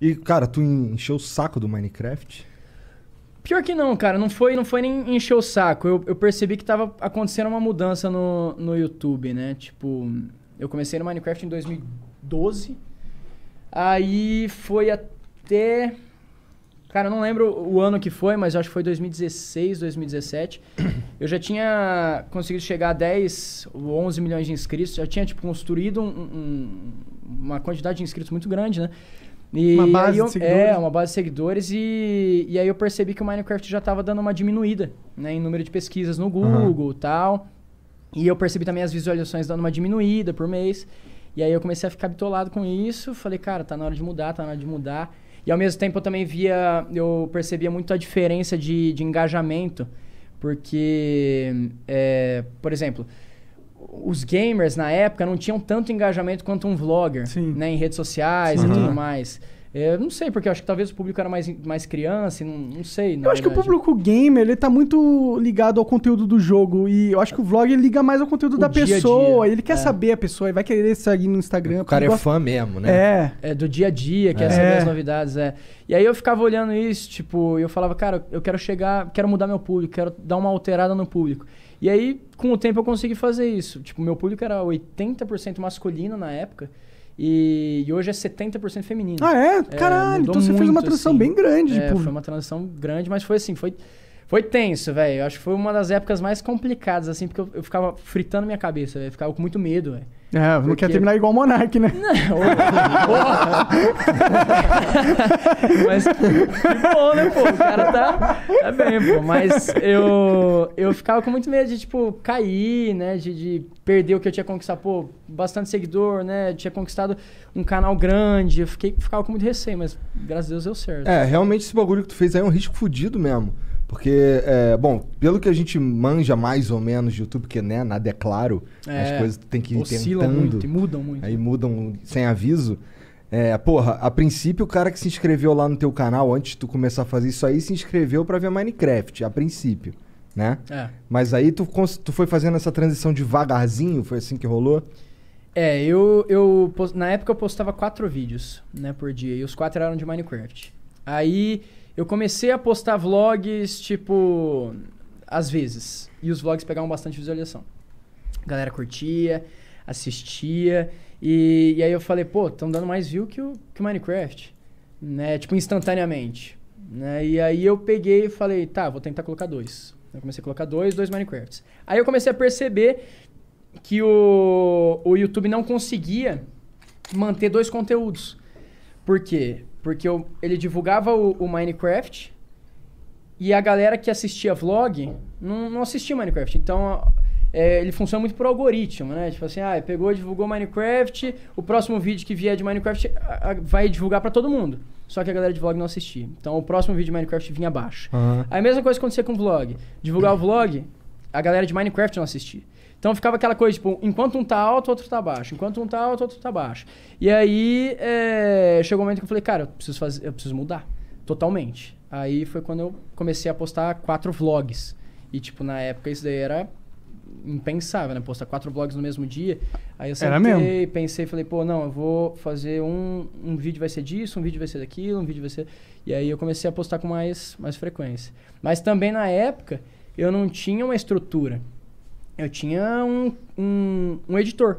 E, cara, tu encheu o saco do Minecraft? Pior que não, cara. Não foi, não foi nem encher o saco. Eu, eu percebi que tava acontecendo uma mudança no, no YouTube, né? Tipo, eu comecei no Minecraft em 2012. Aí foi até. Cara, eu não lembro o ano que foi, mas acho que foi 2016, 2017. Eu já tinha conseguido chegar a 10 ou 11 milhões de inscritos. Já tinha, tipo, construído um, um, uma quantidade de inscritos muito grande, né? E uma base eu, de é, seguidores. É, uma base de seguidores. E, e aí eu percebi que o Minecraft já estava dando uma diminuída né, em número de pesquisas no Google e uhum. tal. E eu percebi também as visualizações dando uma diminuída por mês. E aí eu comecei a ficar bitolado com isso. Falei, cara, tá na hora de mudar, tá na hora de mudar. E ao mesmo tempo eu também via, eu percebia muito a diferença de, de engajamento. Porque, é, por exemplo, os gamers na época não tinham tanto engajamento quanto um vlogger, Sim. né? Em redes sociais Sim. e tudo mais. É, eu não sei, porque eu acho que talvez o público era mais, mais criança, não, não sei. eu acho que o público gamer, ele tá muito ligado ao conteúdo do jogo. E eu acho que o vlog liga mais ao conteúdo o da dia pessoa. Dia. Ele quer é. saber a pessoa, e vai querer seguir no Instagram. O cara é gosta... fã mesmo, né? É. é. do dia a dia, quer é. saber as é. novidades, é. E aí eu ficava olhando isso, tipo, eu falava, cara, eu quero chegar, quero mudar meu público, quero dar uma alterada no público. E aí, com o tempo, eu consegui fazer isso. Tipo, meu público era 80% masculino na época. E, e, hoje é 70% feminino. Ah, é? é Caralho, é, então você muito, fez uma transição assim. bem grande. É, tipo... foi uma transição grande, mas foi assim, foi foi tenso, velho. Acho que foi uma das épocas mais complicadas, assim, porque eu, eu ficava fritando minha cabeça, velho. Ficava com muito medo, velho. É, porque... não quer terminar igual o Monark, né? Não, oh, Mas que bom, né, pô? O cara tá, tá bem, pô. Mas eu, eu ficava com muito medo de, tipo, cair, né? De, de perder o que eu tinha conquistado. Pô, bastante seguidor, né? Eu tinha conquistado um canal grande. Eu fiquei, ficava com muito receio, mas graças a Deus deu certo. É, realmente esse bagulho que tu fez aí é um risco fodido mesmo. Porque, é, bom, pelo que a gente manja mais ou menos de YouTube, que né, nada é claro, é, as coisas tem que ir oscilam tentando. muito, mudam muito. Aí mudam sem aviso. É, porra, a princípio o cara que se inscreveu lá no teu canal, antes de tu começar a fazer isso aí, se inscreveu para ver Minecraft, a princípio, né? É. Mas aí tu, tu foi fazendo essa transição devagarzinho, foi assim que rolou? É, eu, eu na época eu postava quatro vídeos, né, por dia, e os quatro eram de Minecraft. Aí eu comecei a postar vlogs, tipo, às vezes. E os vlogs pegavam bastante visualização. A galera curtia, assistia. E, e aí eu falei, pô, estão dando mais view que o, que o Minecraft. Né? Tipo, instantaneamente. Né? E aí eu peguei e falei, tá, vou tentar colocar dois. Eu comecei a colocar dois, dois Minecrafts. Aí eu comecei a perceber que o, o YouTube não conseguia manter dois conteúdos. Por quê? Porque eu, ele divulgava o, o, Minecraft e a galera que assistia vlog não, não assistia Minecraft. Então é, ele funciona muito por algoritmo, né? Tipo assim, ah, pegou, divulgou Minecraft, o próximo vídeo que vier de Minecraft a, a, vai divulgar para todo mundo. Só que a galera de vlog não assistia. Então o próximo vídeo de Minecraft vinha abaixo. Uhum. A mesma coisa acontecia com o vlog. Divulgar o vlog, a galera de Minecraft não assistia. Então ficava aquela coisa, tipo, enquanto um tá alto, outro tá baixo. Enquanto um tá alto, outro tá baixo. E aí é, chegou um momento que eu falei, cara, eu preciso fazer, eu preciso mudar totalmente. Aí foi quando eu comecei a postar quatro vlogs. E, tipo, na época isso daí era impensável, né? Postar quatro vlogs no mesmo dia. Aí eu sentei, Era mesmo? pensei, falei, pô, não, eu vou fazer um, um vídeo vai ser disso, um vídeo vai ser daquilo, um vídeo vai ser. E aí eu comecei a postar com mais, mais frequência. Mas também na época eu não tinha uma estrutura eu tinha um, um, um editor.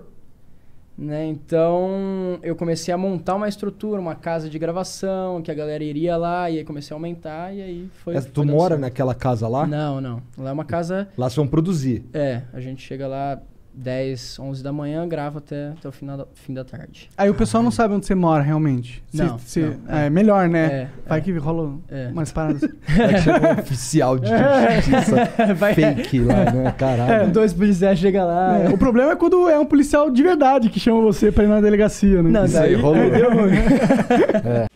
Né? Então eu comecei a montar uma estrutura, uma casa de gravação, que a galera iria lá e aí comecei a aumentar e aí foi. É, tu foi mora naquela casa lá? Não, não. Lá é uma casa. Lá vocês vão produzir. É, a gente chega lá 10, 11 da manhã, gravo até, até o final fim da tarde. Aí o pessoal não sabe onde você mora, realmente. Cê, não, cê, não é. é. melhor, né? É, Vai é. que rola é. umas paradas. Vai que chegou um oficial de justiça Vai, fake lá, né? Caralho. É, dois policiais chegam lá. É, o problema é quando é um policial de verdade que chama você pra ir na delegacia, né? Não, Isso daí, aí rolou. Aí deu ruim. é.